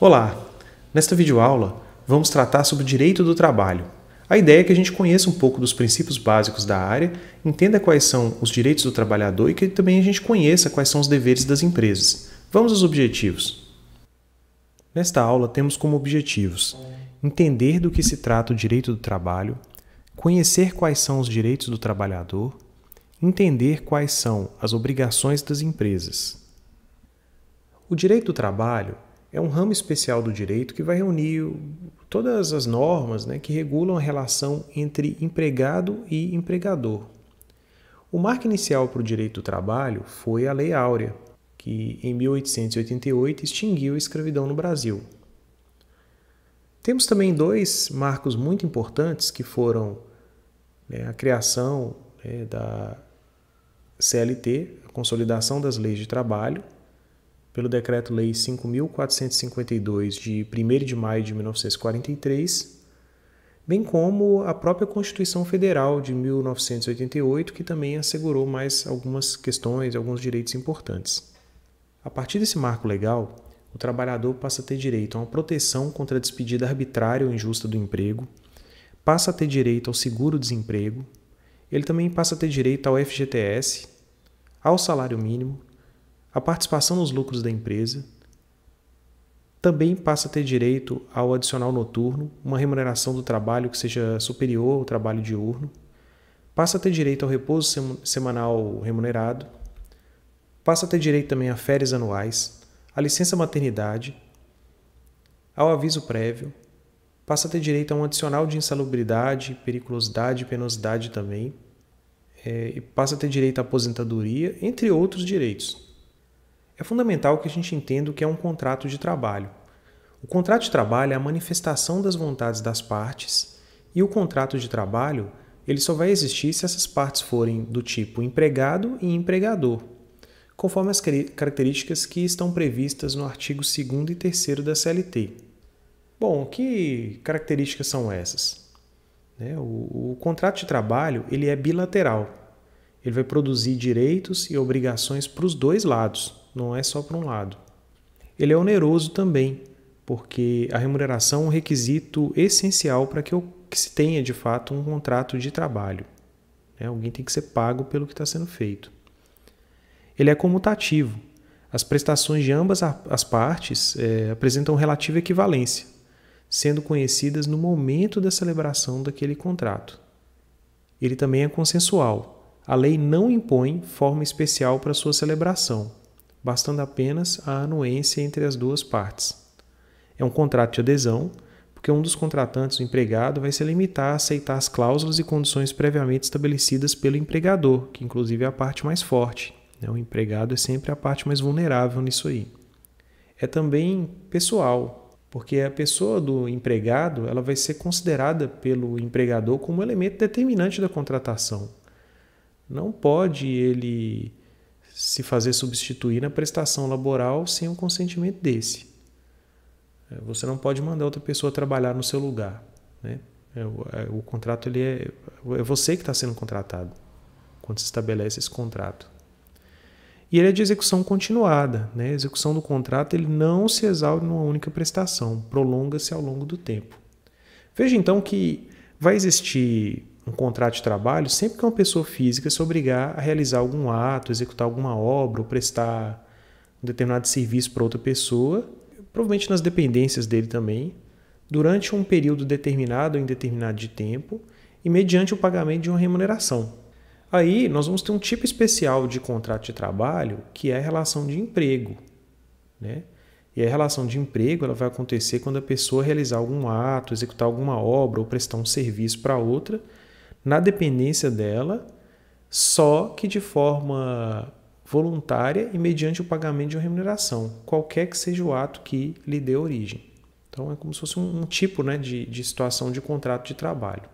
Olá! Nesta videoaula, vamos tratar sobre o direito do trabalho. A ideia é que a gente conheça um pouco dos princípios básicos da área, entenda quais são os direitos do trabalhador e que também a gente conheça quais são os deveres das empresas. Vamos aos objetivos. Nesta aula, temos como objetivos entender do que se trata o direito do trabalho, conhecer quais são os direitos do trabalhador, entender quais são as obrigações das empresas. O direito do trabalho é um ramo especial do direito que vai reunir todas as normas né, que regulam a relação entre empregado e empregador. O marco inicial para o direito do trabalho foi a Lei Áurea, que em 1888 extinguiu a escravidão no Brasil. Temos também dois marcos muito importantes que foram né, a criação né, da CLT, a consolidação das leis de trabalho, pelo Decreto-Lei 5.452, de 1 de maio de 1943, bem como a própria Constituição Federal de 1988, que também assegurou mais algumas questões, alguns direitos importantes. A partir desse marco legal, o trabalhador passa a ter direito a uma proteção contra a despedida arbitrária ou injusta do emprego, passa a ter direito ao seguro-desemprego, ele também passa a ter direito ao FGTS, ao salário mínimo, a participação nos lucros da empresa, também passa a ter direito ao adicional noturno, uma remuneração do trabalho que seja superior ao trabalho diurno, passa a ter direito ao repouso semanal remunerado, passa a ter direito também a férias anuais, a licença maternidade, ao aviso prévio, passa a ter direito a um adicional de insalubridade, periculosidade, penosidade também, é, e passa a ter direito à aposentadoria, entre outros direitos é fundamental que a gente entenda o que é um contrato de trabalho. O contrato de trabalho é a manifestação das vontades das partes e o contrato de trabalho ele só vai existir se essas partes forem do tipo empregado e empregador, conforme as características que estão previstas no artigo 2 e 3 da CLT. Bom, que características são essas? Né, o, o contrato de trabalho ele é bilateral. Ele vai produzir direitos e obrigações para os dois lados, não é só para um lado. Ele é oneroso também, porque a remuneração é um requisito essencial para que, que se tenha de fato um contrato de trabalho. Né? Alguém tem que ser pago pelo que está sendo feito. Ele é comutativo. As prestações de ambas as partes é, apresentam relativa equivalência, sendo conhecidas no momento da celebração daquele contrato. Ele também é consensual. A lei não impõe forma especial para sua celebração, bastando apenas a anuência entre as duas partes. É um contrato de adesão, porque um dos contratantes, o empregado, vai se limitar a aceitar as cláusulas e condições previamente estabelecidas pelo empregador, que inclusive é a parte mais forte. Né? O empregado é sempre a parte mais vulnerável nisso aí. É também pessoal, porque a pessoa do empregado ela vai ser considerada pelo empregador como elemento determinante da contratação. Não pode ele se fazer substituir na prestação laboral sem o um consentimento desse. É, você não pode mandar outra pessoa trabalhar no seu lugar. Né? É, o, é, o contrato ele é, é você que está sendo contratado quando se estabelece esse contrato. E ele é de execução continuada. Né? A execução do contrato ele não se exaure numa única prestação, prolonga-se ao longo do tempo. Veja então que vai existir um contrato de trabalho, sempre que uma pessoa física se obrigar a realizar algum ato, executar alguma obra ou prestar um determinado serviço para outra pessoa, provavelmente nas dependências dele também, durante um período determinado ou indeterminado de tempo e mediante o pagamento de uma remuneração. Aí nós vamos ter um tipo especial de contrato de trabalho que é a relação de emprego. Né? E a relação de emprego ela vai acontecer quando a pessoa realizar algum ato, executar alguma obra ou prestar um serviço para outra na dependência dela, só que de forma voluntária e mediante o pagamento de uma remuneração, qualquer que seja o ato que lhe dê origem. Então é como se fosse um, um tipo né, de, de situação de contrato de trabalho.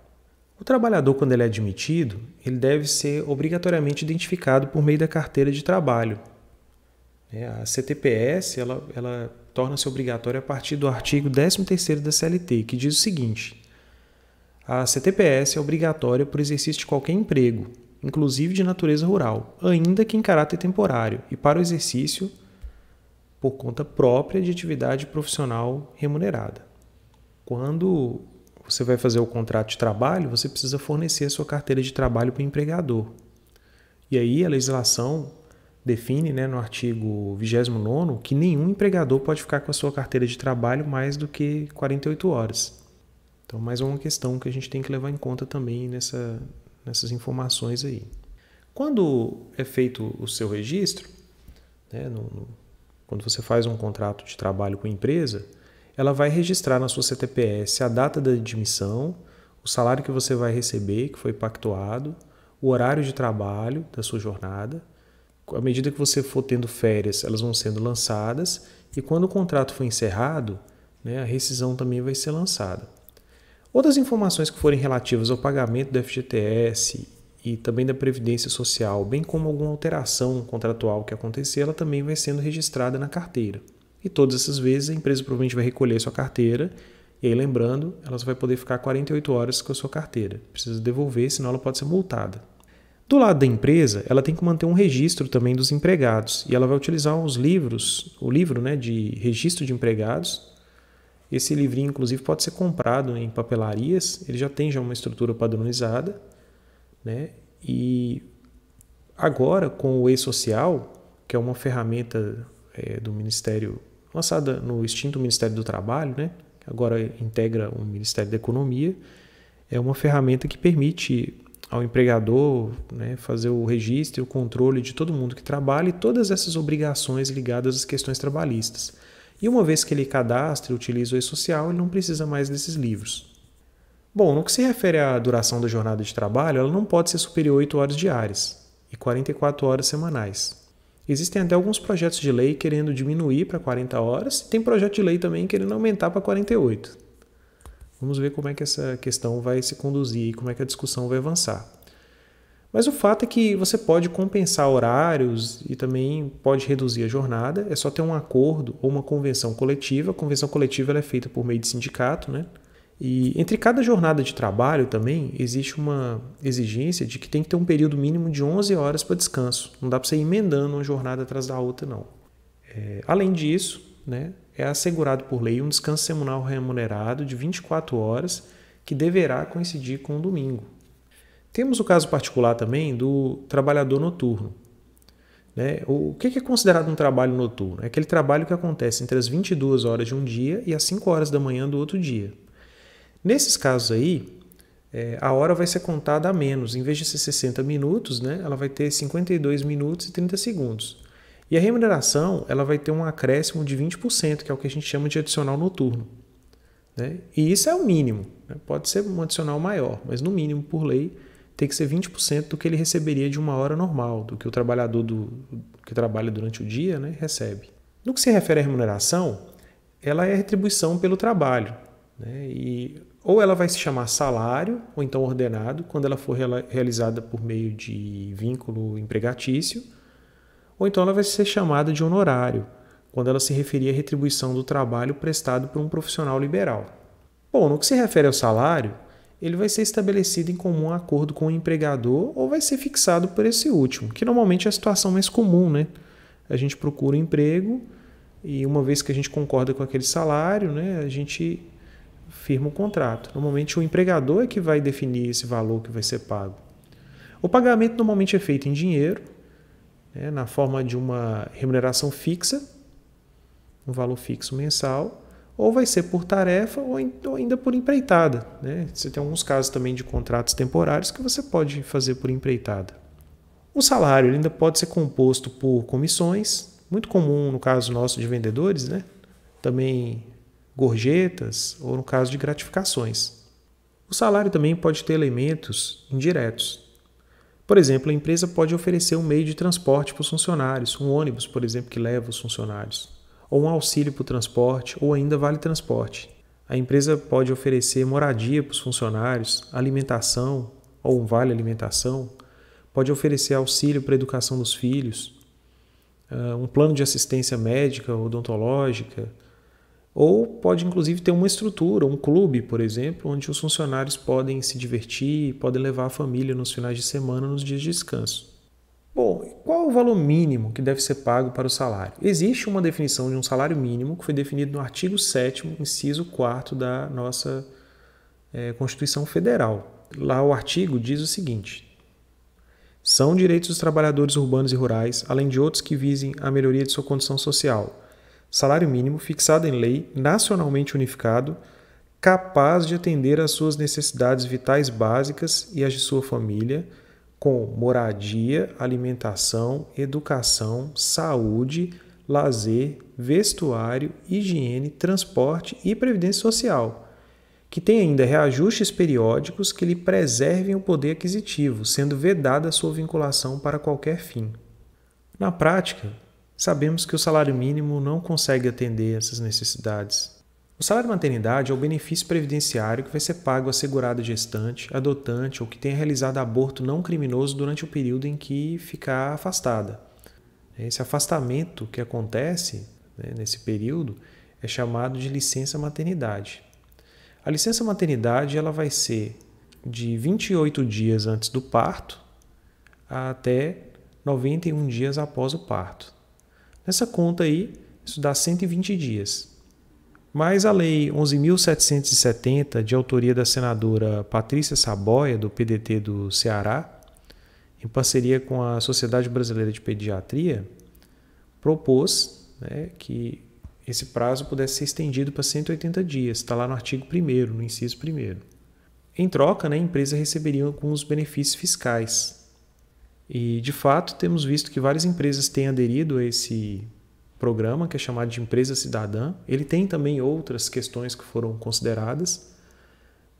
O trabalhador, quando ele é admitido, ele deve ser obrigatoriamente identificado por meio da carteira de trabalho. É, a CTPS ela, ela torna-se obrigatória a partir do artigo 13 da CLT, que diz o seguinte, a CTPS é obrigatória para o exercício de qualquer emprego, inclusive de natureza rural, ainda que em caráter temporário, e para o exercício por conta própria de atividade profissional remunerada. Quando você vai fazer o contrato de trabalho, você precisa fornecer a sua carteira de trabalho para o empregador. E aí a legislação define, né, no artigo 29, que nenhum empregador pode ficar com a sua carteira de trabalho mais do que 48 horas. Então, mais uma questão que a gente tem que levar em conta também nessa, nessas informações aí. Quando é feito o seu registro, né, no, no, quando você faz um contrato de trabalho com a empresa, ela vai registrar na sua CTPS a data da admissão, o salário que você vai receber, que foi pactuado, o horário de trabalho da sua jornada. À medida que você for tendo férias, elas vão sendo lançadas e quando o contrato for encerrado, né, a rescisão também vai ser lançada. Outras informações que forem relativas ao pagamento do FGTS e também da Previdência Social, bem como alguma alteração contratual que acontecer, ela também vai sendo registrada na carteira. E todas essas vezes a empresa provavelmente vai recolher sua carteira, e aí lembrando, ela só vai poder ficar 48 horas com a sua carteira. Precisa devolver, senão ela pode ser multada. Do lado da empresa, ela tem que manter um registro também dos empregados, e ela vai utilizar os livros, o livro né, de registro de empregados, esse livrinho, inclusive, pode ser comprado em papelarias, ele já tem já uma estrutura padronizada, né? E agora, com o e-social, que é uma ferramenta é, do Ministério, lançada no extinto Ministério do Trabalho, né? agora integra o Ministério da Economia, é uma ferramenta que permite ao empregador né, fazer o registro e o controle de todo mundo que trabalha e todas essas obrigações ligadas às questões trabalhistas. E uma vez que ele cadastra e utiliza o e-social, ele não precisa mais desses livros. Bom, no que se refere à duração da jornada de trabalho, ela não pode ser superior a 8 horas diárias e 44 horas semanais. Existem até alguns projetos de lei querendo diminuir para 40 horas, e tem projeto de lei também querendo aumentar para 48. Vamos ver como é que essa questão vai se conduzir e como é que a discussão vai avançar. Mas o fato é que você pode compensar horários e também pode reduzir a jornada, é só ter um acordo ou uma convenção coletiva. A convenção coletiva é feita por meio de sindicato, né? E entre cada jornada de trabalho também existe uma exigência de que tem que ter um período mínimo de 11 horas para descanso. Não dá para você ir emendando uma jornada atrás da outra, não. É, além disso, né, é assegurado por lei um descanso semanal remunerado de 24 horas que deverá coincidir com o domingo. Temos o caso particular também do trabalhador noturno. Né? O que é considerado um trabalho noturno? É aquele trabalho que acontece entre as 22 horas de um dia e as 5 horas da manhã do outro dia. Nesses casos aí, é, a hora vai ser contada a menos. Em vez de ser 60 minutos, né, ela vai ter 52 minutos e 30 segundos. E a remuneração ela vai ter um acréscimo de 20%, que é o que a gente chama de adicional noturno. Né? E isso é o mínimo. Né? Pode ser um adicional maior, mas no mínimo, por lei, tem que ser 20% do que ele receberia de uma hora normal, do que o trabalhador do, que trabalha durante o dia né, recebe. No que se refere à remuneração, ela é retribuição pelo trabalho. Né, e, ou ela vai se chamar salário, ou então ordenado, quando ela for realizada por meio de vínculo empregatício, ou então ela vai ser chamada de honorário, quando ela se referir à retribuição do trabalho prestado por um profissional liberal. Bom, no que se refere ao salário, ele vai ser estabelecido em comum acordo com o empregador ou vai ser fixado por esse último, que normalmente é a situação mais comum, né? A gente procura um emprego e uma vez que a gente concorda com aquele salário, né, a gente firma o um contrato. Normalmente o empregador é que vai definir esse valor que vai ser pago. O pagamento normalmente é feito em dinheiro, né, na forma de uma remuneração fixa, um valor fixo mensal, ou vai ser por tarefa ou, ainda por empreitada. Né? Você tem alguns casos também de contratos temporários que você pode fazer por empreitada. O salário ainda pode ser composto por comissões, muito comum no caso nosso de vendedores, né? também gorjetas ou no caso de gratificações. O salário também pode ter elementos indiretos. Por exemplo, a empresa pode oferecer um meio de transporte para os funcionários, um ônibus, por exemplo, que leva os funcionários ou um auxílio para o transporte, ou ainda vale transporte. A empresa pode oferecer moradia para os funcionários, alimentação ou um vale alimentação, pode oferecer auxílio para a educação dos filhos, ah, um plano de assistência médica, ou odontológica, ou pode inclusive ter uma estrutura, um clube, por exemplo, onde os funcionários podem se divertir, podem levar a família nos finais de semana, nos dias de descanso. Bom, qual o valor mínimo que deve ser pago para o salário? Existe uma definição de um salário mínimo que foi definido no artigo 7, inciso 4 da nossa é, Constituição Federal. Lá o artigo diz o seguinte: são direitos dos trabalhadores urbanos e rurais, além de outros que visem a melhoria de sua condição social. Salário mínimo fixado em lei, nacionalmente unificado, capaz de atender às suas necessidades vitais básicas e às de sua família com moradia, alimentação, educação, saúde, lazer, vestuário, higiene, transporte e previdência social, que tem ainda reajustes periódicos que lhe preservem o poder aquisitivo, sendo vedada sua vinculação para qualquer fim. Na prática, sabemos que o salário mínimo não consegue atender essas necessidades. O salário maternidade é o benefício previdenciário que vai ser pago à segurada gestante, adotante ou que tenha realizado aborto não criminoso durante o período em que ficar afastada. Esse afastamento que acontece né, nesse período é chamado de licença maternidade. A licença maternidade ela vai ser de 28 dias antes do parto até 91 dias após o parto. Nessa conta aí, isso dá 120 dias. Mas a Lei 11.770, de autoria da senadora Patrícia Saboia, do PDT do Ceará, em parceria com a Sociedade Brasileira de Pediatria, propôs né, que esse prazo pudesse ser estendido para 180 dias, está lá no artigo 1, no inciso 1. Em troca, né, a empresa receberia alguns benefícios fiscais. E, de fato, temos visto que várias empresas têm aderido a esse programa, que é chamado de Empresa Cidadã. Ele tem também outras questões que foram consideradas,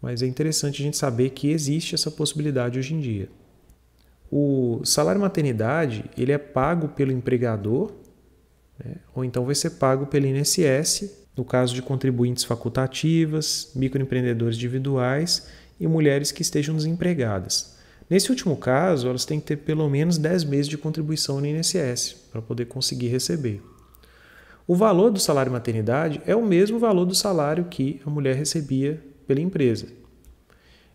mas é interessante a gente saber que existe essa possibilidade hoje em dia. O salário maternidade ele é pago pelo empregador, né? ou então vai ser pago pelo INSS, no caso de contribuintes facultativas, microempreendedores individuais e mulheres que estejam desempregadas. Nesse último caso, elas têm que ter pelo menos 10 meses de contribuição no INSS para poder conseguir receber. O valor do salário maternidade é o mesmo valor do salário que a mulher recebia pela empresa.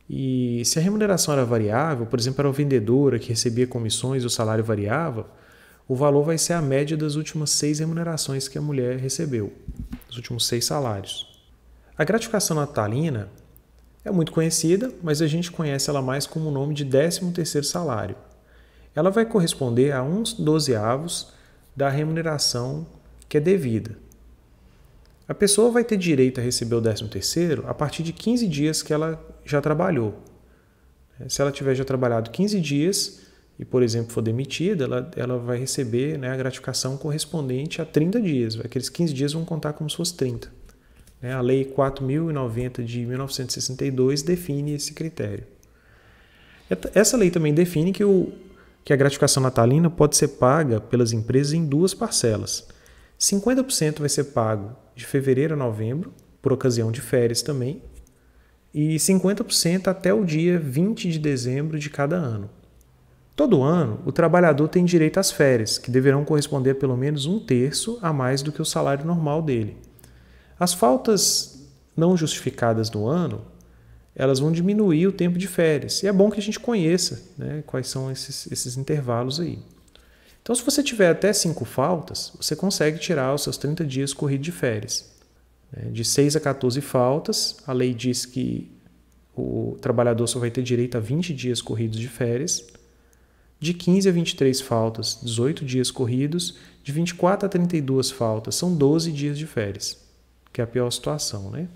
E se a remuneração era variável, por exemplo, era o vendedora que recebia comissões e o salário variava, o valor vai ser a média das últimas seis remunerações que a mulher recebeu, dos últimos seis salários. A gratificação natalina é muito conhecida, mas a gente conhece ela mais como o nome de 13 salário. Ela vai corresponder a uns dozeavos da remuneração que é devida. A pessoa vai ter direito a receber o 13 terceiro a partir de 15 dias que ela já trabalhou. Se ela tiver já trabalhado 15 dias e, por exemplo, for demitida, ela, ela vai receber né, a gratificação correspondente a 30 dias. Aqueles 15 dias vão contar como se fosse 30. Né? A Lei 4.090 de 1962 define esse critério. Essa lei também define que, o, que a gratificação natalina pode ser paga pelas empresas em duas parcelas – 50% vai ser pago de fevereiro a novembro, por ocasião de férias também, e 50% até o dia 20 de dezembro de cada ano. Todo ano, o trabalhador tem direito às férias, que deverão corresponder a pelo menos um terço a mais do que o salário normal dele. As faltas não justificadas do ano, elas vão diminuir o tempo de férias. E é bom que a gente conheça né, quais são esses, esses intervalos aí. Então, se você tiver até cinco faltas, você consegue tirar os seus 30 dias corridos de férias. Né? De 6 a 14 faltas, a lei diz que o trabalhador só vai ter direito a 20 dias corridos de férias. De 15 a 23 faltas, 18 dias corridos. De 24 a 32 faltas, são 12 dias de férias, que é a pior situação, né?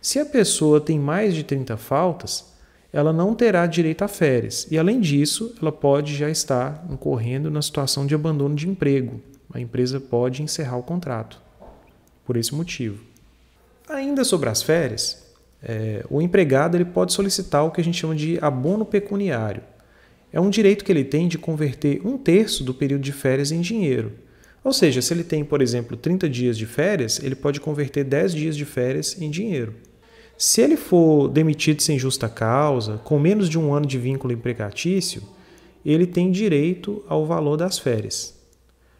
Se a pessoa tem mais de 30 faltas, ela não terá direito a férias. E, além disso, ela pode já estar incorrendo na situação de abandono de emprego. A empresa pode encerrar o contrato por esse motivo. Ainda sobre as férias, é, o empregado ele pode solicitar o que a gente chama de abono pecuniário. É um direito que ele tem de converter um terço do período de férias em dinheiro. Ou seja, se ele tem, por exemplo, 30 dias de férias, ele pode converter 10 dias de férias em dinheiro. Se ele for demitido sem justa causa, com menos de um ano de vínculo empregatício, ele tem direito ao valor das férias.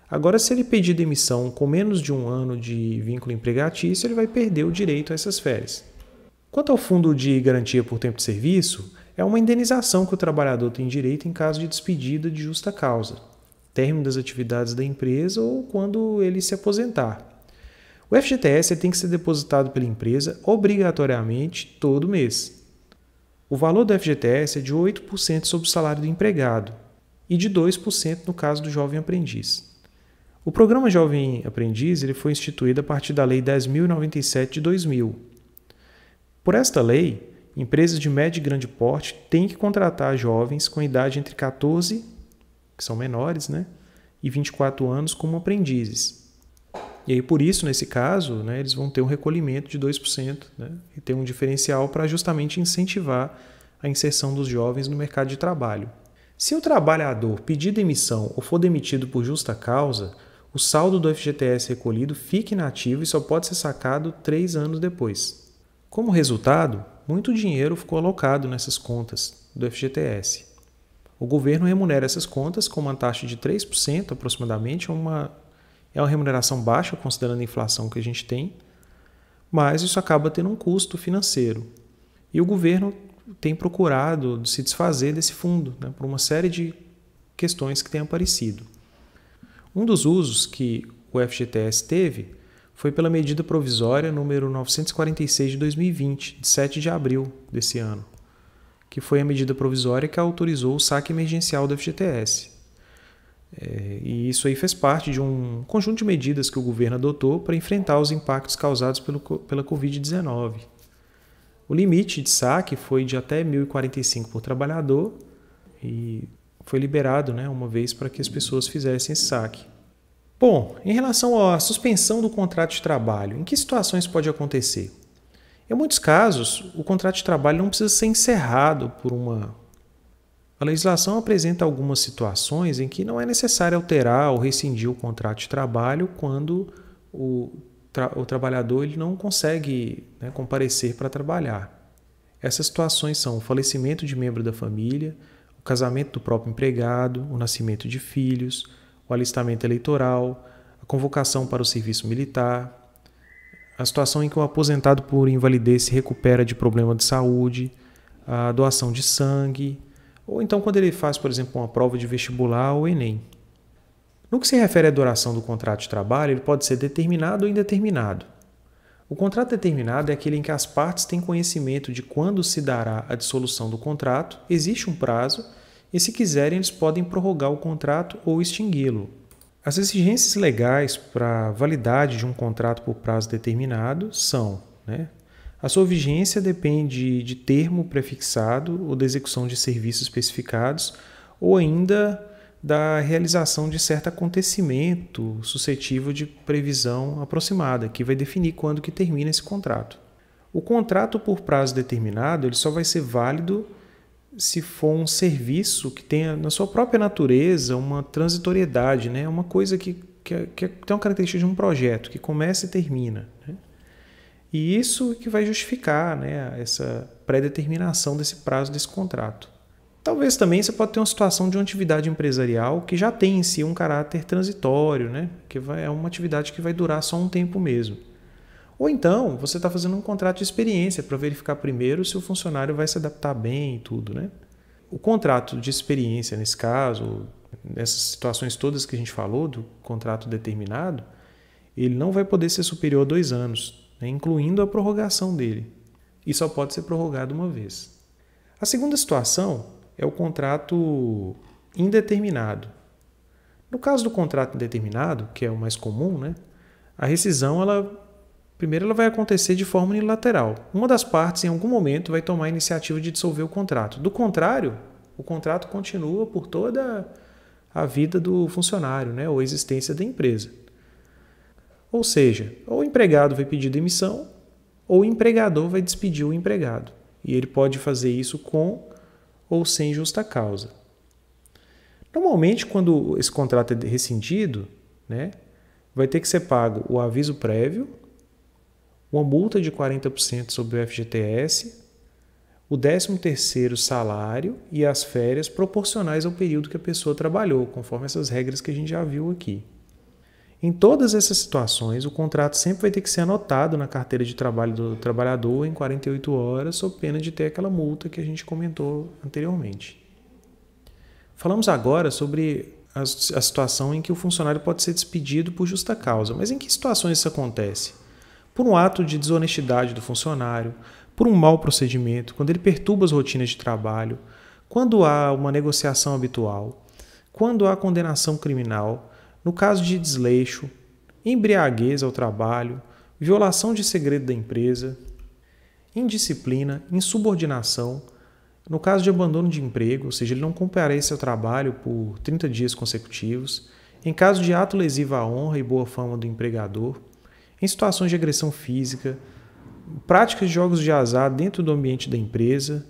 Agora, se ele pedir demissão com menos de um ano de vínculo empregatício, ele vai perder o direito a essas férias. Quanto ao fundo de garantia por tempo de serviço, é uma indenização que o trabalhador tem direito em caso de despedida de justa causa, término das atividades da empresa ou quando ele se aposentar, o FGTS tem que ser depositado pela empresa obrigatoriamente todo mês. O valor do FGTS é de 8% sobre o salário do empregado e de 2% no caso do jovem aprendiz. O programa Jovem Aprendiz ele foi instituído a partir da Lei 10.097 de 2000. Por esta lei, empresas de médio e grande porte têm que contratar jovens com idade entre 14, que são menores, né, e 24 anos como aprendizes e aí, por isso, nesse caso, né, eles vão ter um recolhimento de 2% né, e ter um diferencial para justamente incentivar a inserção dos jovens no mercado de trabalho. Se o trabalhador pedir demissão ou for demitido por justa causa, o saldo do FGTS recolhido fica inativo e só pode ser sacado três anos depois. Como resultado, muito dinheiro ficou alocado nessas contas do FGTS. O governo remunera essas contas com uma taxa de 3% aproximadamente, uma é uma remuneração baixa, considerando a inflação que a gente tem, mas isso acaba tendo um custo financeiro. E o governo tem procurado se desfazer desse fundo né, por uma série de questões que têm aparecido. Um dos usos que o FGTS teve foi pela medida provisória número 946 de 2020, de 7 de abril desse ano, que foi a medida provisória que autorizou o saque emergencial do FGTS. É, e isso aí fez parte de um conjunto de medidas que o governo adotou para enfrentar os impactos causados pelo, pela Covid-19. O limite de saque foi de até 1.045 por trabalhador e foi liberado né, uma vez para que as pessoas fizessem esse saque. Bom, em relação à suspensão do contrato de trabalho, em que situações pode acontecer? Em muitos casos, o contrato de trabalho não precisa ser encerrado por uma a legislação apresenta algumas situações em que não é necessário alterar ou rescindir o contrato de trabalho quando o, tra o trabalhador ele não consegue né, comparecer para trabalhar. Essas situações são o falecimento de membro da família, o casamento do próprio empregado, o nascimento de filhos, o alistamento eleitoral, a convocação para o serviço militar, a situação em que o aposentado por invalidez se recupera de problema de saúde, a doação de sangue ou então quando ele faz, por exemplo, uma prova de vestibular ou Enem. No que se refere à duração do contrato de trabalho, ele pode ser determinado ou indeterminado. O contrato determinado é aquele em que as partes têm conhecimento de quando se dará a dissolução do contrato, existe um prazo, e se quiserem, eles podem prorrogar o contrato ou extingui-lo. As exigências legais para a validade de um contrato por prazo determinado são né, a sua vigência depende de termo prefixado ou da execução de serviços especificados ou ainda da realização de certo acontecimento suscetível de previsão aproximada, que vai definir quando que termina esse contrato. O contrato por prazo determinado, ele só vai ser válido se for um serviço que tenha na sua própria natureza uma transitoriedade, né? uma coisa que, que, é, que é, tem uma característica de um projeto, que começa e termina. E isso que vai justificar né, essa pré-determinação desse prazo desse contrato. Talvez também você pode ter uma situação de uma atividade empresarial que já tem em si um caráter transitório, né? que vai, é uma atividade que vai durar só um tempo mesmo. Ou então você está fazendo um contrato de experiência para verificar primeiro se o funcionário vai se adaptar bem e tudo. Né? O contrato de experiência, nesse caso, nessas situações todas que a gente falou, do contrato determinado, ele não vai poder ser superior a dois anos, né, incluindo a prorrogação dele, e só pode ser prorrogado uma vez. A segunda situação é o contrato indeterminado. No caso do contrato indeterminado, que é o mais comum, né, a rescisão ela primeiro ela vai acontecer de forma unilateral. Uma das partes em algum momento vai tomar a iniciativa de dissolver o contrato. Do contrário, o contrato continua por toda a vida do funcionário, né, ou a existência da empresa. Ou seja, ou o empregado vai pedir demissão, ou o empregador vai despedir o empregado. E ele pode fazer isso com ou sem justa causa. Normalmente, quando esse contrato é rescindido, né, vai ter que ser pago o aviso prévio, uma multa de 40% sobre o FGTS, o 13º salário e as férias proporcionais ao período que a pessoa trabalhou, conforme essas regras que a gente já viu aqui. Em todas essas situações, o contrato sempre vai ter que ser anotado na carteira de trabalho do trabalhador em 48 horas, sob pena de ter aquela multa que a gente comentou anteriormente. Falamos agora sobre a, a situação em que o funcionário pode ser despedido por justa causa, mas em que situações isso acontece? Por um ato de desonestidade do funcionário, por um mau procedimento, quando ele perturba as rotinas de trabalho, quando há uma negociação habitual, quando há condenação criminal no caso de desleixo, embriaguez ao trabalho, violação de segredo da empresa, indisciplina, insubordinação, no caso de abandono de emprego, ou seja, ele não comparece ao trabalho por 30 dias consecutivos, em caso de ato lesivo à honra e boa fama do empregador, em situações de agressão física, práticas de jogos de azar dentro do ambiente da empresa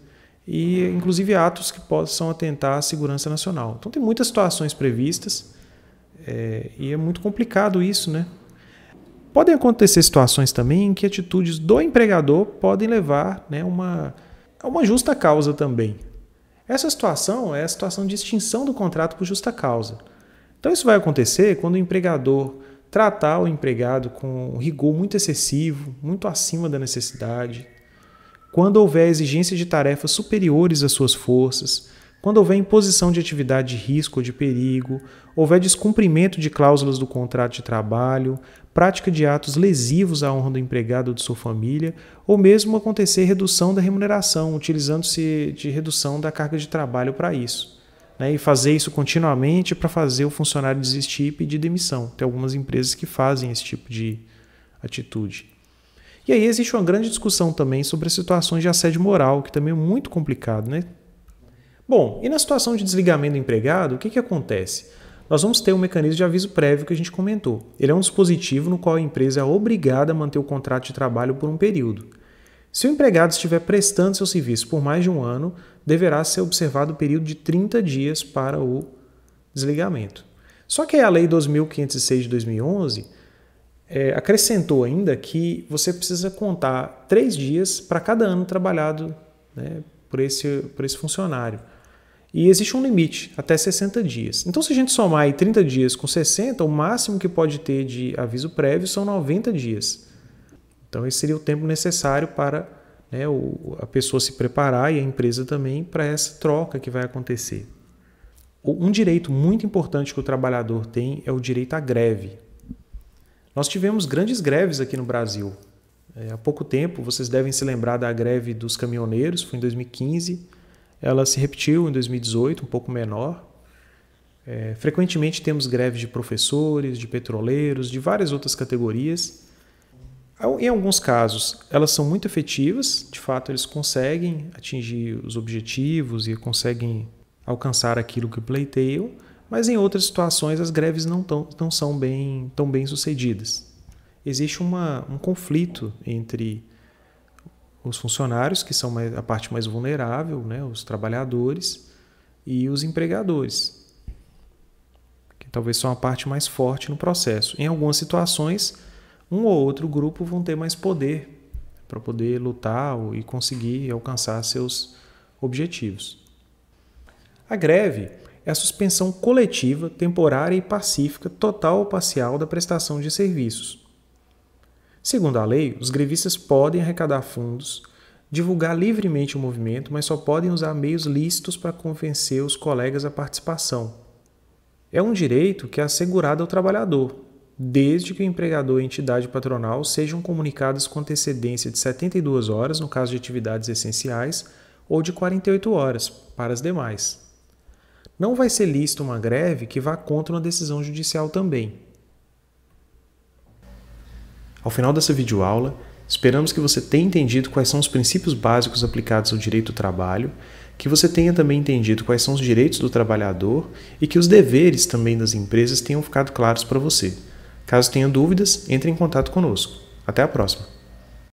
e, inclusive, atos que possam atentar à segurança nacional. Então, tem muitas situações previstas é, e é muito complicado isso, né? Podem acontecer situações também em que atitudes do empregador podem levar né, uma, a uma justa causa também. Essa situação é a situação de extinção do contrato por justa causa. Então, isso vai acontecer quando o empregador tratar o empregado com rigor muito excessivo, muito acima da necessidade, quando houver exigência de tarefas superiores às suas forças, quando houver imposição de atividade de risco ou de perigo, houver descumprimento de cláusulas do contrato de trabalho, prática de atos lesivos à honra do empregado ou de sua família, ou mesmo acontecer redução da remuneração, utilizando-se de redução da carga de trabalho para isso. Né? E fazer isso continuamente para fazer o funcionário desistir e pedir demissão. Tem algumas empresas que fazem esse tipo de atitude. E aí existe uma grande discussão também sobre as situações de assédio moral, que também é muito complicado, né? Bom, e na situação de desligamento do empregado, o que, que acontece? Nós vamos ter um mecanismo de aviso prévio que a gente comentou. Ele é um dispositivo no qual a empresa é obrigada a manter o contrato de trabalho por um período. Se o empregado estiver prestando seu serviço por mais de um ano, deverá ser observado o período de 30 dias para o desligamento. Só que a Lei 2.506 de 2011 é, acrescentou ainda que você precisa contar três dias para cada ano trabalhado né, por, esse, por esse funcionário. E existe um limite, até 60 dias. Então, se a gente somar aí 30 dias com 60, o máximo que pode ter de aviso prévio são 90 dias. Então, esse seria o tempo necessário para né, o, a pessoa se preparar e a empresa também para essa troca que vai acontecer. Um direito muito importante que o trabalhador tem é o direito à greve. Nós tivemos grandes greves aqui no Brasil. É, há pouco tempo, vocês devem se lembrar da greve dos caminhoneiros, foi em 2015 ela se repetiu em 2018, um pouco menor. É, frequentemente temos greves de professores, de petroleiros, de várias outras categorias. Em alguns casos, elas são muito efetivas, de fato, eles conseguem atingir os objetivos e conseguem alcançar aquilo que pleiteiam, mas em outras situações as greves não, tão, não são bem, tão bem sucedidas. Existe uma, um conflito entre os funcionários, que são a parte mais vulnerável, né, os trabalhadores, e os empregadores, que talvez são a parte mais forte no processo. Em algumas situações, um ou outro grupo vão ter mais poder para poder lutar e conseguir alcançar seus objetivos. A greve é a suspensão coletiva, temporária e pacífica, total ou parcial, da prestação de serviços Segundo a lei, os grevistas podem arrecadar fundos, divulgar livremente o movimento, mas só podem usar meios lícitos para convencer os colegas à participação. É um direito que é assegurado ao trabalhador, desde que o empregador e a entidade patronal sejam comunicados com antecedência de 72 horas, no caso de atividades essenciais, ou de 48 horas, para as demais. Não vai ser lícito uma greve que vá contra uma decisão judicial também. Ao final dessa videoaula, esperamos que você tenha entendido quais são os princípios básicos aplicados ao direito do trabalho, que você tenha também entendido quais são os direitos do trabalhador e que os deveres também das empresas tenham ficado claros para você. Caso tenha dúvidas, entre em contato conosco. Até a próxima!